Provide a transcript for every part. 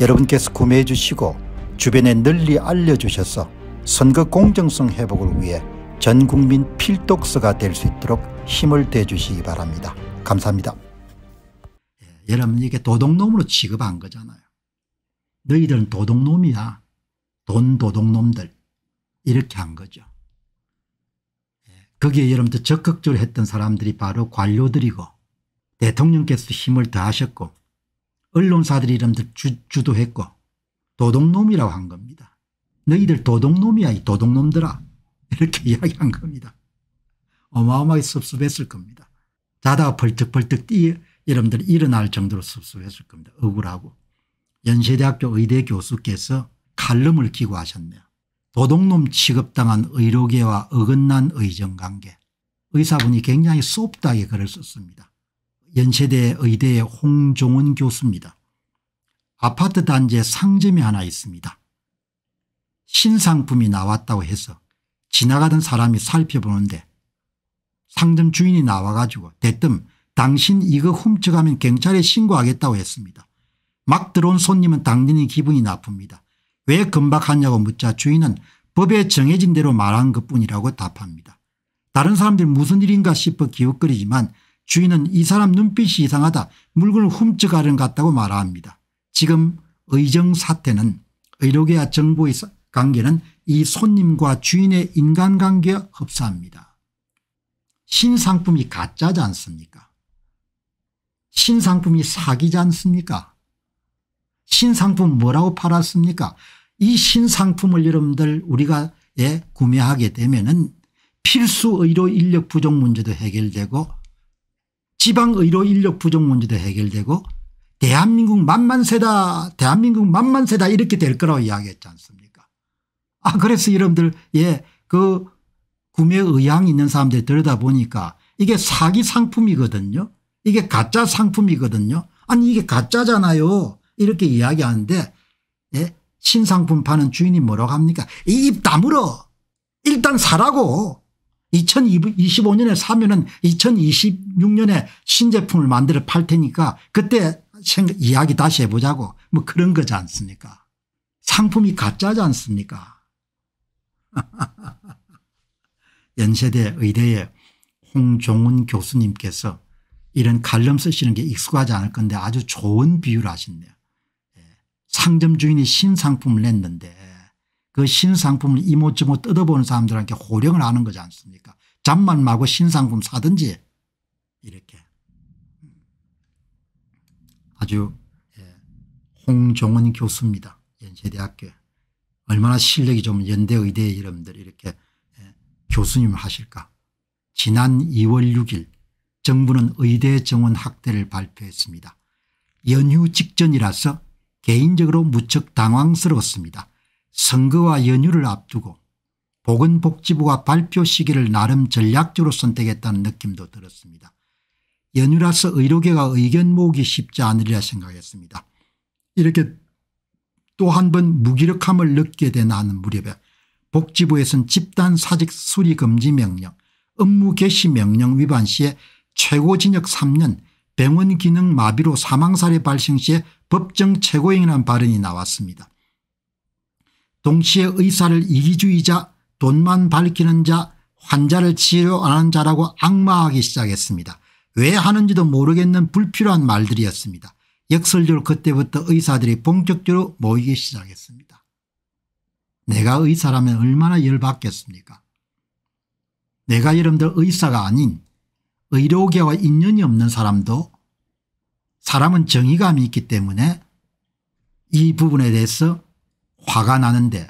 여러분께서 구매해 주시고 주변에 널리 알려주셔서 선거 공정성 회복을 위해 전국민 필독서가 될 수 있도록 힘을 대주시기 바랍니다. 감사합니다. 예, 여러분 이게 도둑놈으로 취급한 거잖아요. 너희들은 도둑놈이야. 돈 도둑놈들 이렇게 한 거죠. 예, 거기에 여러분들 적극적으로 했던 사람들이 바로 관료들이고 대통령께서 힘을 더하셨고 언론사들 이름들 주, 주도했고 도둑놈이라고 한 겁니다. 너희들 도둑놈이야 이 도둑놈들아 이렇게 이야기한 겁니다. 어마어마하게 섭섭했을 겁니다. 자다가 벌떡벌떡 뛰어 여러분들 일어날 정도로 섭섭했을 겁니다. 억울하고. 연세대학교 의대 교수께서 칼럼을 기고하셨네요. 도둑놈 취급당한 의료계와 어긋난 의정관계. 의사분이 굉장히 쏟다게 글을 썼습니다. 연세대 의대의 홍종원 교수입니다. 아파트 단지에 상점이 하나 있습니다. 신상품이 나왔다고 해서 지나가던 사람이 살펴보는데 상점 주인이 나와가지고 대뜸 당신 이거 훔쳐가면 경찰에 신고하겠다고 했습니다. 막 들어온 손님은 당연히 기분이 나쁩니다. 왜 금박하냐고 묻자 주인은 법에 정해진 대로 말한 것뿐이라고 답합니다. 다른 사람들 무슨 일인가 싶어 기웃거리지만 주인은 이 사람 눈빛이 이상하다 물건을 훔쳐가는것 같다고 말합니다. 지금 의정 사태는 의료계와 정부의 관계는 이 손님과 주인의 인간관계와 흡사합니다. 신상품이 가짜지 않습니까 신상품이 사기지 않습니까 신상품 뭐라고 팔았습니까 이 신상품을 여러분들 우리가 예, 구매하게 되면 은 필수 의료 인력 부족 문제도 해결되고 지방의료 인력 부족 문제도 해결되고 대한민국 만만세다 대한민국 만만세다 이렇게 될 거라고 이야기했지 않습니까 아 그래서 여러분들 예 그 구매 의향 있는 사람들 들여다보니까 이게 사기 상품이거든요 이게 가짜 상품이거든요 아니 이게 가짜잖아요 이렇게 이야기하는데 예? 신상품 파는 주인이 뭐라고 합니까 이입 다물어 일단 사라고 2025년에 사면은 2026년에 신제품을 만들어 팔 테니까 그때 생각, 이야기 다시 해보자고 뭐 그런 거지 않습니까 상품이 가짜지 않습니까 연세대 의대의 홍종훈 교수님께서 이런 칼럼 쓰시는 게 익숙하지 않을 건데 아주 좋은 비유를 하셨네요 예, 상점 주인이 신상품을 냈는데 그 신상품을 이모저모 뜯어보는 사람들한테 호령을 하는 거지 않습니까 잠만 마고 신상품 사든지 이렇게 아주 예, 홍종원 교수입니다. 연세대학교 얼마나 실력이 좀 연대의대 여러분들 이렇게 예, 교수님을 하실까 지난 2월 6일 정부는 의대 정원 확대를 발표했습니다. 연휴 직전이라서 개인적으로 무척 당황스러웠습니다. 선거와 연휴를 앞두고 보건복지부가 발표 시기를 나름 전략적으로 선택했다는 느낌도 들었습니다. 연휴라서 의료계가 의견 모으기 쉽지 않으리라 생각했습니다. 이렇게 또 한 번 무기력함을 느끼게 된 나는 무렵에 복지부에선 집단 사직 수리 금지 명령, 업무 개시 명령 위반 시에 최고징역 3년, 병원 기능 마비로 사망 사례 발생 시에 법정 최고형이라는 발언이 나왔습니다. 동시에 의사를 이기주의자 돈만 밝히는 자 환자를 치료 안 하는 자라고 악마하기 시작했습니다. 왜 하는지도 모르겠는 불필요한 말들이었습니다. 역설적으로 그때부터 의사들이 본격적으로 모이기 시작했습니다. 내가 의사라면 얼마나 열받겠습니까 내가 여러분들 의사가 아닌 의료계와 인연이 없는 사람도 사람은 정의감이 있기 때문에 이 부분에 대해서 화가 나는데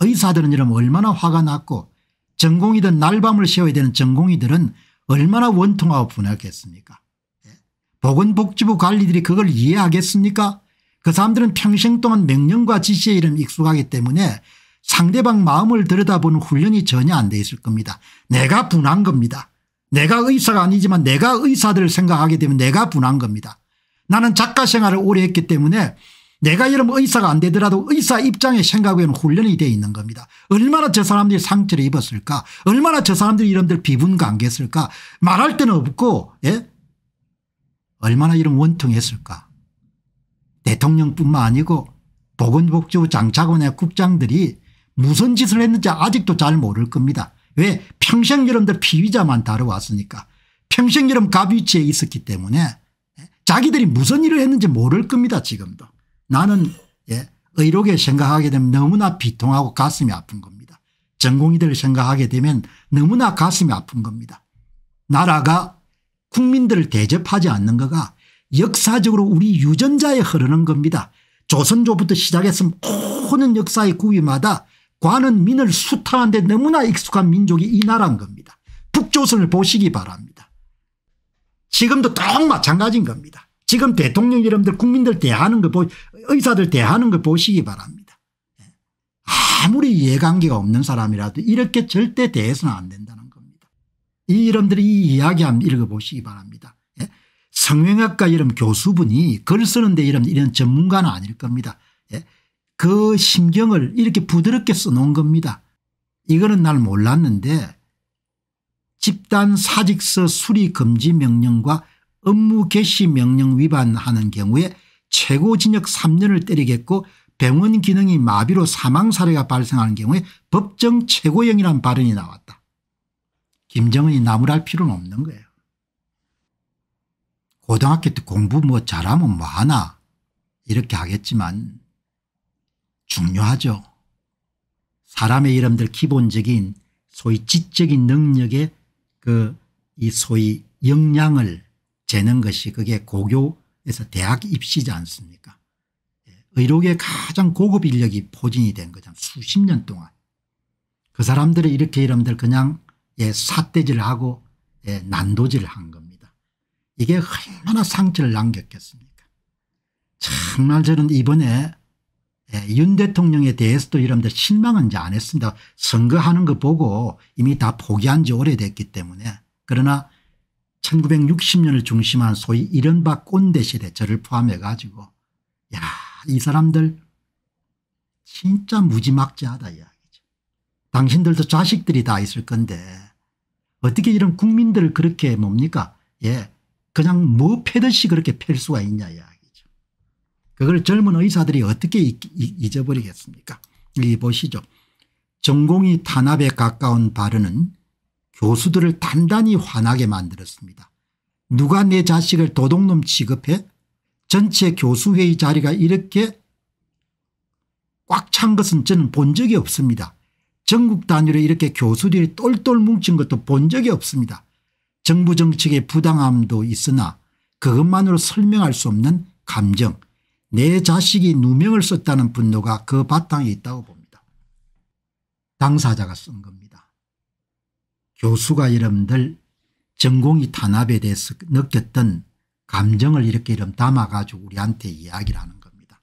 의사들은 이러면 얼마나 화가 났고 전공이든 날밤을 세워야 되는 전공이들은 얼마나 원통하고 분하겠습니까 예? 보건복지부 관리들이 그걸 이해하겠습니까 그 사람들은 평생 동안 명령과 지시에 이름 익숙하기 때문에 상대방 마음을 들여다보는 훈련이 전혀 안 돼 있을 겁니다. 내가 분한 겁니다. 내가 의사가 아니지만 내가 의사들을 생각하게 되면 내가 분한 겁니다. 나는 작가 생활을 오래 했기 때문에 내가 여러분 의사가 안 되더라도 의사 입장의 생각에는 훈련이 되어 있는 겁니다. 얼마나 저 사람들이 상처를 입었을까 얼마나 저 사람들이 이런들 비분관계했을까 말할 데는 없고 예? 얼마나 이런 원통했을까 대통령뿐만 아니고 보건복지부 장차관의 국장들이 무슨 짓을 했는지 아직도 잘 모를 겁니다. 왜 평생 여러분들 피의자만 다뤄왔으니까 평생 여러분 갑위치에 있었기 때문에 예? 자기들이 무슨 일을 했는지 모를 겁니다 지금도. 나는 예, 의료계 생각하게 되면 너무나 비통하고 가슴이 아픈 겁니다. 전공의들 생각하게 되면 너무나 가슴이 아픈 겁니다. 나라가 국민들을 대접하지 않는 거가 역사적으로 우리 유전자에 흐르는 겁니다. 조선조부터 시작했으면 모든 역사의 구위마다 관은 민을 수탈한데 너무나 익숙한 민족이 이 나라인 겁니다. 북조선을 보시기 바랍니다. 지금도 똑 마찬가지인 겁니다. 지금 대통령 여러분들 국민들 대하는 거 보, 의사들 대하는 거 보시기 바랍니다. 아무리 이해관계가 없는 사람이라도 이렇게 절대 대해서는 안 된다는 겁니다. 이 여러분들이 이 이야기 한번 읽어보시기 바랍니다. 예? 성형외과 이름 교수분이 글 쓰는데 이런, 이런 전문가는 아닐 겁니다. 예? 그심경을 이렇게 부드럽게 써놓은 겁니다. 이거는 날 몰랐는데 집단 사직서 수리 금지 명령과 업무 개시 명령 위반하는 경우에 최고징역 3년을 때리겠고 병원 기능이 마비로 사망 사례가 발생하는 경우에 법정 최고형이란 발언이 나왔다. 김정은이 나무랄 필요는 없는 거예요. 고등학교 때 공부 뭐 잘하면 뭐하나 이렇게 하겠지만 중요하죠. 사람의 이름들 기본적인 소위 지적인 능력의 그 이 소위 역량을 재는 것이 그게 고교에서 대학 입시지 않습니까 예, 의료계 가장 고급 인력이 포진이 된거잖아 수십 년 동안. 그사람들을 이렇게 여러분들 그냥 예, 삿대질 하고 예, 난도질 을한 겁니다. 이게 얼마나 상처를 남겼겠습니까. 정말 저는 이번에 예, 윤 대통령에 대해서도 여러분들 실망은 안 했습니다. 선거하는 거 보고 이미 다 포기한 지 오래됐기 때문에 그러나 1960년을 중심한 소위 이른바 꼰대 시대 저를 포함해 가지고 야 이 사람들 진짜 무지막지하다 이야기죠. 당신들도 자식들이 다 있을 건데 어떻게 이런 국민들을 그렇게 뭡니까 예 그냥 뭐 패듯이 그렇게 팰 수가 있냐 이야기죠. 그걸 젊은 의사들이 어떻게 잊어버리겠습니까 이 보시죠. 전공이 탄압에 가까운 발언은 교수들을 단단히 화나게 만들었습니다. 누가 내 자식을 도둑놈 취급해 전체 교수회의 자리가 이렇게 꽉 찬 것은 저는 본 적이 없습니다. 전국 단위로 이렇게 교수들이 똘똘 뭉친 것도 본 적이 없습니다. 정부 정책의 부당함도 있으나 그것만으로 설명할 수 없는 감정 내 자식이 누명을 썼다는 분노가 그 바탕에 있다고 봅니다. 당사자가 쓴 겁니다. 교수가 여러분들 전공이 탄압에 대해서 느꼈던 감정을 이렇게 이름 담아가지고 우리한테 이야기를 하는 겁니다.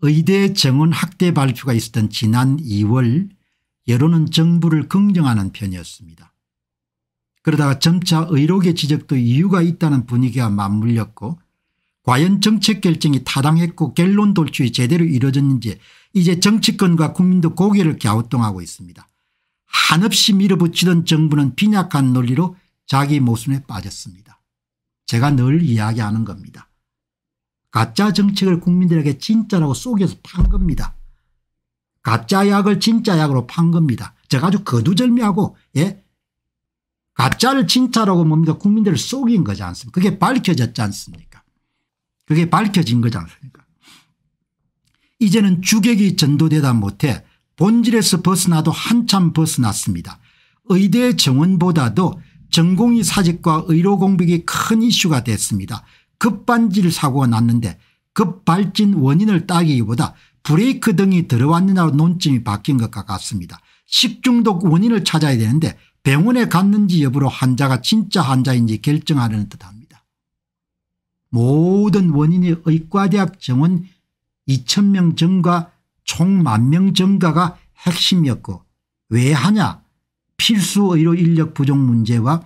의대 정원 확대 발표가 있었던 지난 2월 여론은 정부를 긍정하는 편이었습니다. 그러다가 점차 의료계 지적도 이유가 있다는 분위기와 맞물렸고 과연 정책 결정이 타당했고 결론 돌출이 제대로 이루어졌는지 이제 정치권과 국민도 고개를 갸우뚱하고 있습니다. 한없이 밀어붙이던 정부는 빈약한 논리로 자기 모순에 빠졌습니다. 제가 늘 이야기하는 겁니다. 가짜 정책을 국민들에게 진짜라고 속여서 판 겁니다. 가짜 약을 진짜 약으로 판 겁니다. 제가 아주 거두절미하고 예 가짜를 진짜라고 뭡니까 국민들을 속인 거지 않습니까 그게 밝혀졌지 않습니까 그게 밝혀진 거지 않습니까 이제는 주객이 전도되다 못해 본질에서 벗어나도 한참 벗어났습니다. 의대 정원보다도 전공의 사직과 의료 공백이 큰 이슈가 됐습니다. 급반질 사고가 났는데 급발진 원인을 따기보다 브레이크 등이 들어왔느냐로 논점이 바뀐 것과 같습니다. 식중독 원인을 찾아야 되는데 병원에 갔는지 여부로 환자가 진짜 환자인지 결정하려는 뜻합니다. 모든 원인이 의과대학 정원 2천명 전과 총만명 증가가 핵심이었고 왜 하냐 필수 의료 인력 부족 문제와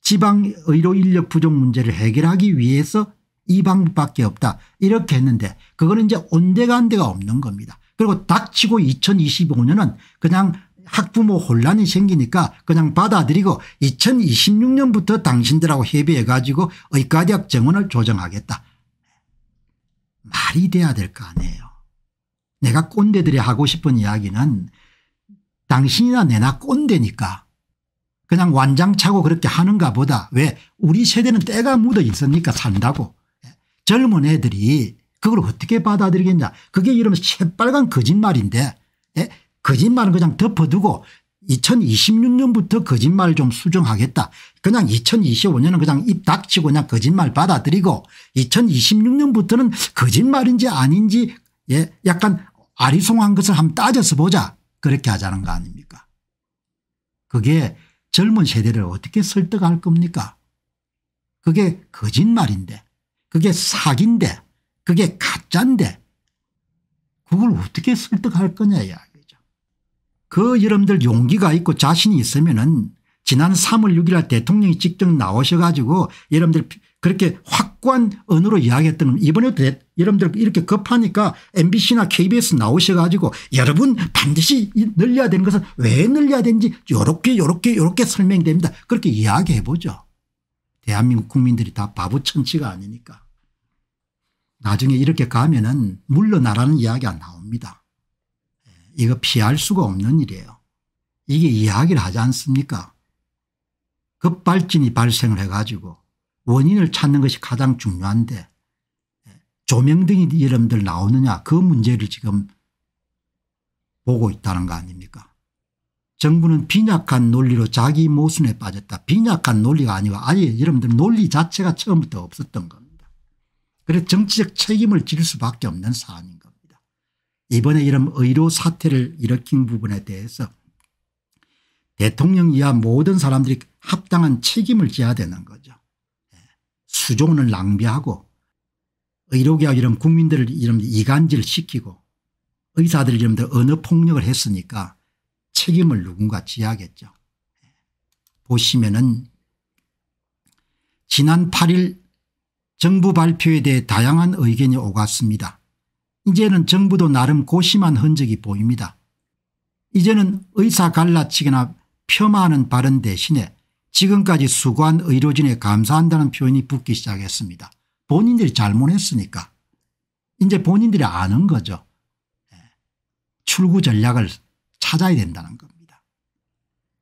지방 의료 인력 부족 문제를 해결하기 위해서 이 방법밖에 없다 이렇게 했는데 그거는 이제 온데간데가 없는 겁니다. 그리고 닥치고 2025년은 그냥 학부모 혼란이 생기니까 그냥 받아들이고 2026년부터 당신들하고 협의해 가지고 의과대학 정원을 조정하겠다. 말이 돼야 될 거 아니에요. 내가 꼰대들이 하고 싶은 이야기는 당신이나 내나 꼰대니까 그냥 완장차고 그렇게 하는가 보다. 왜 우리 세대는 때가 묻어 있으니까 산다고. 예. 젊은 애들이 그걸 어떻게 받아들이겠냐. 그게 이러면 서 새빨간 거짓말인데 예? 거짓말은 그냥 덮어두고 2026년부터 거짓말 좀 수정하겠다. 그냥 2025년은 그냥 입 닥치고 그냥 거짓말 받아들이고 2026년부터는 거짓말인지 아닌지 예, 약간 아리송한 것을 한번 따져서 보자 그렇게 하자는 거 아닙니까 그게 젊은 세대를 어떻게 설득할 겁니까 그게 거짓말인데 그게 사기인데 그게 가짜인데 그걸 어떻게 설득할 거냐 이야기죠. 그 여러분들 용기가 있고 자신이 있으면 은 지난 3월 6일 날 대통령이 직접 나오셔 가지고 여러분들 그렇게 확고한 언어로 이야기했던 이번에도 대, 여러분들 이렇게 급하니까 mbc나 kbs 나오셔 가지고 여러분 반드시 늘려야 되는 것은 왜 늘려야 되는지 요렇게 요렇게 요렇게 설명됩니다. 그렇게 이야기해 보죠. 대한민국 국민들이 다 바보 천치가 아니니까. 나중에 이렇게 가면은 물러나라는 이야기가 나옵니다. 예, 이거 피할 수가 없는 일이에요. 이게 이야기를 하지 않습니까 급발진이 그 발생을 해가지고 원인을 찾는 것이 가장 중요한데 조명등이 여러분들 나오느냐 그 문제를 지금 보고 있다는 거 아닙니까 정부는 빈약한 논리로 자기 모순에 빠졌다. 빈약한 논리가 아니고 아예 여러분들 논리 자체가 처음부터 없었던 겁니다. 그래서 정치적 책임을 질 수밖에 없는 사안인 겁니다. 이번에 이런 의료 사태를 일으킨 부분에 대해서 대통령 이하 모든 사람들이 합당한 책임을 져야 되는 거죠. 예. 수조원을 낭비하고 의료계와 이런 국민들을 이런 이간질 시키고 의사들 이런 언어폭력을 했으니까 책임을 누군가 지야겠죠. 예. 보시면은 지난 8일 정부 발표에 대해 다양한 의견이 오갔습니다. 이제는 정부도 나름 고심한 흔적이 보입니다. 이제는 의사 갈라치기나 폄하하는 발언 대신에 지금까지 수고한 의료진에 감사한다는 표현이 붙기 시작했습니다. 본인들이 잘못했으니까. 이제 본인들이 아는 거죠. 예. 출구 전략을 찾아야 된다는 겁니다.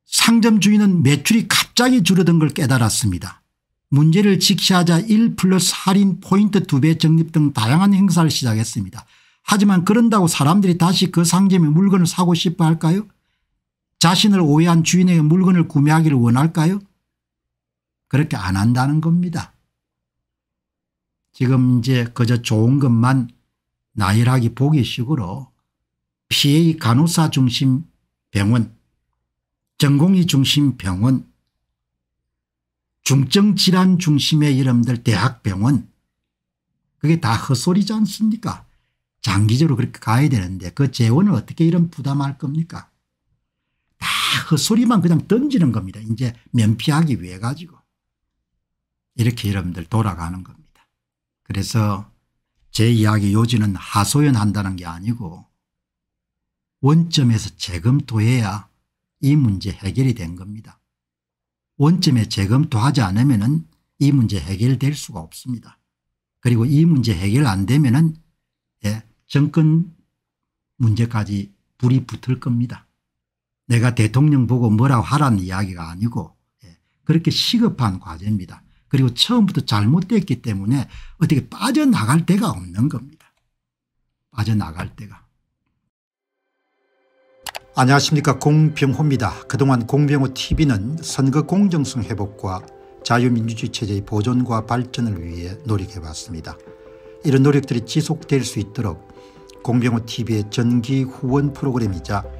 상점 주인은 매출이 갑자기 줄어든 걸 깨달았습니다. 문제를 직시하자 1 플러스 할인 포인트 2배 적립 등 다양한 행사를 시작했습니다. 하지만 그런다고 사람들이 다시 그 상점에 물건을 사고 싶어 할까요 자신을 오해한 주인에게 물건을 구매하기를 원할까요? 그렇게 안 한다는 겁니다. 지금 이제 그저 좋은 것만 나열하기 보기식으로 PA 간호사 중심 병원, 전공의 중심 병원, 중증질환 중심의 이름들 대학병원 그게 다 헛소리지 않습니까? 장기적으로 그렇게 가야 되는데 그 재원을 어떻게 이런 부담할 겁니까? 다 헛소리만 그 그냥 던지는 겁니다. 이제 면피하기 위해 가지고 이렇게 여러분들 돌아가는 겁니다. 그래서 제 이야기 요지는 하소연한다는 게 아니고 원점에서 재검토해야 이 문제 해결이 된 겁니다. 원점에 재검토하지 않으면 이 문제 해결될 수가 없습니다. 그리고 이 문제 해결 안 되면 은 예, 정권 문제까지 불이 붙을 겁니다. 내가 대통령 보고 뭐라고 하라는 이야기가 아니고 예, 그렇게 시급한 과제입니다. 그리고 처음부터 잘못됐기 때문에 어떻게 빠져나갈 데가 없는 겁니다. 빠져나갈 데가. 안녕하십니까 공병호입니다. 그동안 공병호TV는 선거 공정성 회복과 자유민주주의 체제의 보존과 발전을 위해 노력해왔습니다. 이런 노력들이 지속될 수 있도록 공병호TV의 전기 후원 프로그램이자